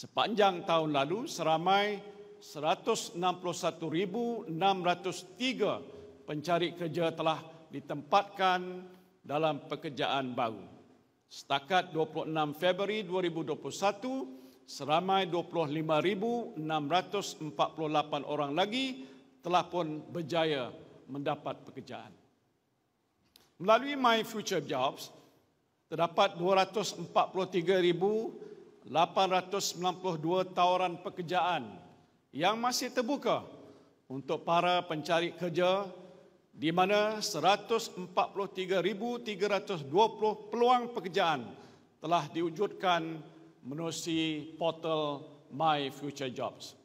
Sepanjang tahun lalu, seramai 161,603 pencari kerja telah ditempatkan dalam pekerjaan baru. Setakat 26 Februari 2021, seramai 25,648 orang lagi telah pun berjaya mendapat pekerjaan. Melalui My Future Jobs, terdapat 243,000 892 tawaran pekerjaan yang masih terbuka untuk para pencari kerja di mana 143,320 peluang pekerjaan telah diwujudkan menerusi portal My Future Jobs.